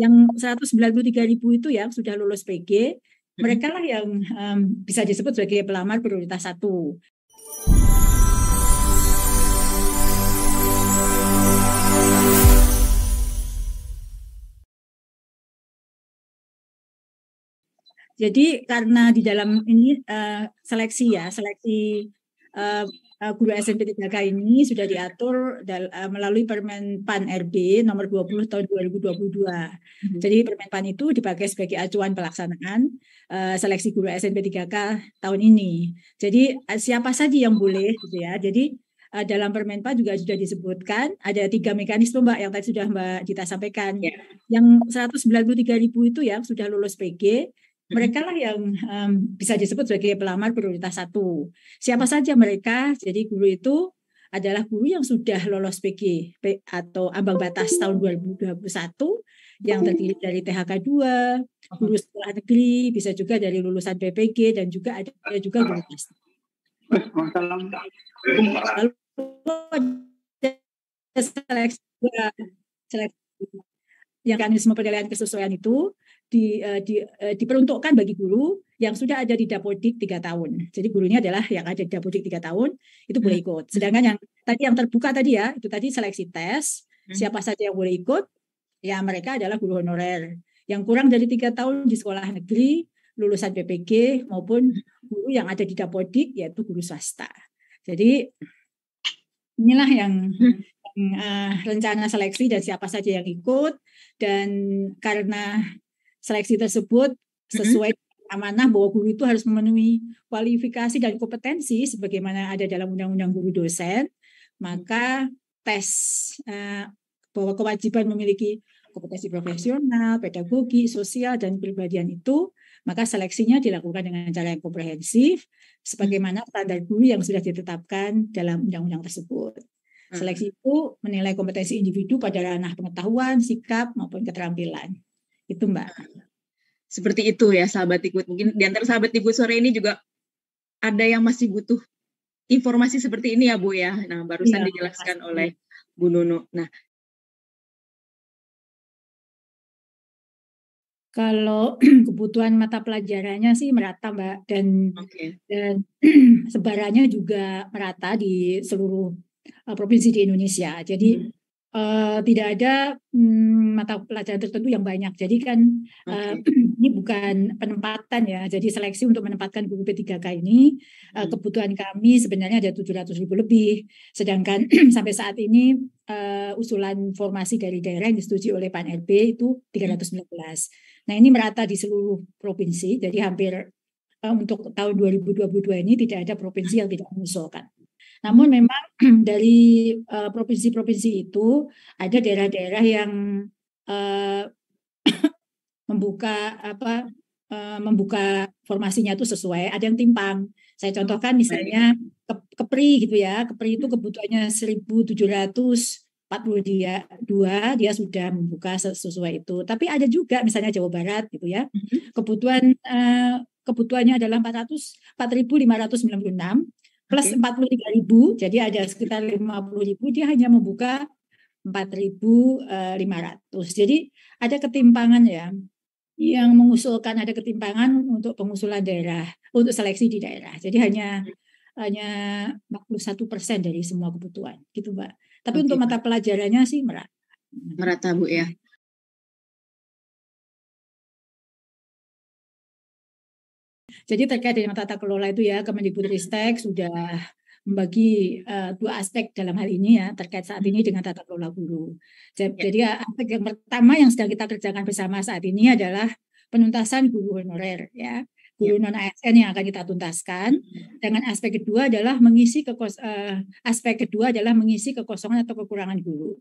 yang 193 ribu itu yang sudah lulus PG, mereka lah yang um, bisa disebut sebagai pelamar prioritas satu. Jadi karena di dalam ini uh, seleksi ya, seleksi uh, guru SMP 3K ini sudah diatur dal, uh, melalui Permen PAN RB nomor 20 tahun 2022. Hmm. Jadi Permen PAN itu dipakai sebagai acuan pelaksanaan uh, seleksi guru SMP 3K tahun ini. Jadi siapa saja yang boleh gitu ya. Jadi uh, dalam Permen PAN juga sudah disebutkan ada tiga mekanisme Mbak yang tadi sudah Mbak Dita sampaikan. Yeah. Yang 193.000 itu ya sudah lulus PG, mereka lah yang um, bisa disebut sebagai pelamar prioritas satu. Siapa saja mereka? Jadi guru itu adalah guru yang sudah lolos PG atau ambang batas tahun 2021 yang terdiri dari THK 2, guru sekolah negeri, bisa juga dari lulusan PPG dan juga ada juga guru pasti. Lalu ada seleksi, yang mekanisme penilaian kesesuaian itu di, uh, di, uh, diperuntukkan bagi guru yang sudah ada di dapodik tiga tahun. Jadi gurunya adalah yang ada di dapodik tiga tahun itu boleh hmm. ikut. Sedangkan yang tadi yang terbuka tadi ya itu tadi seleksi tes hmm. siapa saja yang boleh ikut ya mereka adalah guru honorer yang kurang dari tiga tahun di sekolah negeri lulusan PPG maupun guru yang ada di dapodik yaitu guru swasta. Jadi inilah yang, hmm. yang uh, rencana seleksi dan siapa saja yang ikut dan karena seleksi tersebut sesuai amanah bahwa guru itu harus memenuhi kualifikasi dan kompetensi sebagaimana ada dalam undang-undang guru dosen, maka tes uh, bahwa kewajiban memiliki kompetensi profesional, pedagogi, sosial, dan pribadian itu, maka seleksinya dilakukan dengan cara yang komprehensif, sebagaimana standar guru yang sudah ditetapkan dalam undang-undang tersebut. Seleksi itu menilai kompetensi individu pada ranah pengetahuan, sikap, maupun keterampilan. Itu Mbak. Nah, seperti itu ya sahabat ikut. Mungkin di antara sahabat ikut sore ini juga ada yang masih butuh informasi seperti ini ya Bu ya. Nah, barusan ya, dijelaskan pasti. oleh Bu Nunu. Nah, kalau kebutuhan mata pelajarannya sih merata mbak dan okay. dan sebarannya juga merata di seluruh eh, provinsi di Indonesia jadi hmm uh, tidak ada um, mata pelajaran tertentu yang banyak. Jadi kan eh, okay. uh, ini bukan penempatan ya. Jadi seleksi untuk menempatkan guru P3K ini uh, kebutuhan kami sebenarnya ada 700 ribu lebih. Sedangkan sampai saat ini uh, usulan formasi dari daerah yang disetujui oleh Pan RB itu 319. Hmm. Nah ini merata di seluruh provinsi. Jadi hampir uh, untuk tahun 2022 ini tidak ada provinsi yang tidak mengusulkan. Namun memang dari eh, provinsi-provinsi uh, itu ada daerah-daerah yang uh, membuka apa uh, membuka formasinya itu sesuai, ada yang timpang. Saya contohkan misalnya ke Kepri gitu ya. Kepri itu kebutuhannya 1742 dia dua dia sudah membuka sesuai itu. Tapi ada juga misalnya Jawa Barat gitu ya. Mhm. Kebutuhan uh, kebutuhannya adalah 400 4596 plus empat puluh tiga ribu, jadi ada sekitar lima puluh ribu, dia hanya membuka empat ribu eh, lima ratus. Jadi ada ketimpangan ya, yang mengusulkan ada ketimpangan untuk pengusulan daerah, untuk seleksi di daerah. Jadi hanya hanya 41 persen dari semua kebutuhan, gitu Mbak. Tapi okay. untuk mata pelajarannya sih merata. Merata Bu ya. Jadi terkait dengan tata kelola itu ya Kemendikbudristek sudah membagi uh, dua aspek dalam hal ini ya terkait saat ini dengan tata kelola guru. Ya. Jadi, ya. aspek yang pertama yang sedang kita kerjakan bersama saat ini adalah penuntasan guru honorer ya guru ya. non ASN yang akan kita tuntaskan. Dengan aspek kedua adalah mengisi kekos uh, aspek kedua adalah mengisi kekosongan atau kekurangan guru.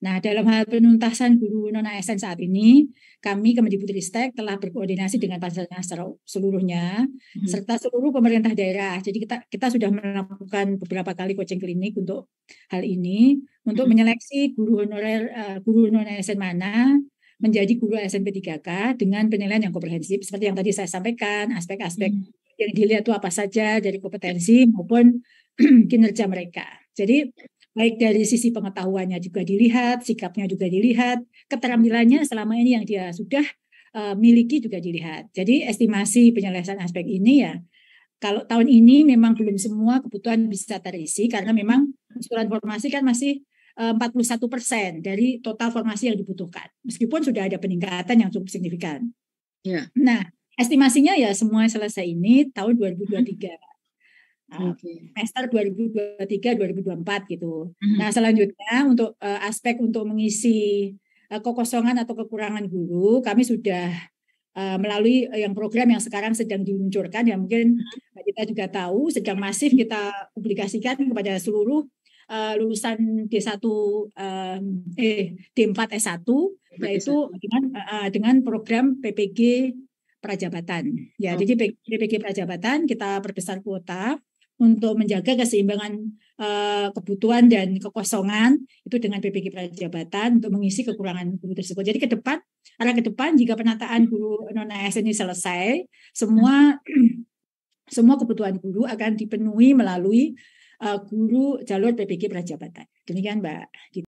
Nah, dalam hal penuntasan guru non ASN saat ini, kami Kemendikbudristek telah berkoordinasi dengan pasarnya secara seluruhnya hmm. serta seluruh pemerintah daerah. Jadi kita kita sudah melakukan beberapa kali coaching klinik untuk hal ini untuk mhm. menyeleksi guru honorer eh, guru non ASN mana menjadi guru ASN P3K dengan penilaian yang komprehensif seperti yang tadi saya sampaikan, aspek-aspek hmm. yang dilihat itu apa saja dari kompetensi maupun kinerja mereka. Jadi baik dari sisi pengetahuannya juga dilihat, sikapnya juga dilihat, keterampilannya selama ini yang dia sudah uh, miliki juga dilihat. Jadi estimasi penyelesaian aspek ini ya kalau tahun ini memang belum semua kebutuhan bisa terisi karena memang usulan formasi kan masih 41 eh, persen dari total formasi yang dibutuhkan, meskipun sudah ada peningkatan yang cukup signifikan. Ya. Nah, estimasinya ya semua selesai ini tahun 2023. Hmm. Nah, okay. semester 2023-2024 gitu. Mm-hmm. Nah selanjutnya untuk uh, aspek untuk mengisi uh, kekosongan atau kekurangan guru, kami sudah uh, melalui yang program yang sekarang sedang diluncurkan yang mungkin mhm. kita juga tahu sedang masif kita publikasikan kepada seluruh uh, lulusan D1 uh, eh D4 S1 yaitu dengan uh, dengan program PPG prajabatan. Ya, oh. jadi PPG prajabatan kita perbesar kuota untuk menjaga keseimbangan uh, kebutuhan dan kekosongan itu dengan PPG Prajabatan untuk mengisi kekurangan guru tersebut. Jadi ke depan, arah ke depan jika penataan guru non ASN ini selesai, semua semua kebutuhan guru akan dipenuhi melalui uh, guru jalur PPG Prajabatan. Demikian Mbak.